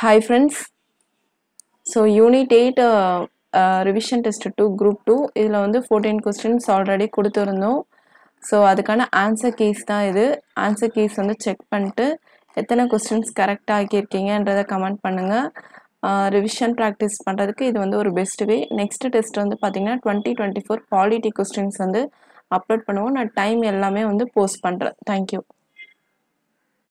Hi friends. So Unit 8 uh, uh, Revision Test 2 Group 2 இதில் வந்து 14 questions already கொடுத்துருந்தோம் So அதுக்கான answer கீஸ் தான் இது answer கீஸ் வந்து செக் பண்ணிட்டு எத்தனை correct கரெக்டாக என்றுது கமெண்ட் பண்ணுங்க revision practice பண்ணுறதுக்கு இது வந்து ஒரு best way next test வந்து பார்த்திங்கன்னா டுவெண்ட்டி டுவெண்ட்டி ஃபோர் பாலிட்டி வந்து upload பண்ணும் நான் time எல்லாமே வந்து போஸ்ட் பண்ணுறேன் தேங்க்யூ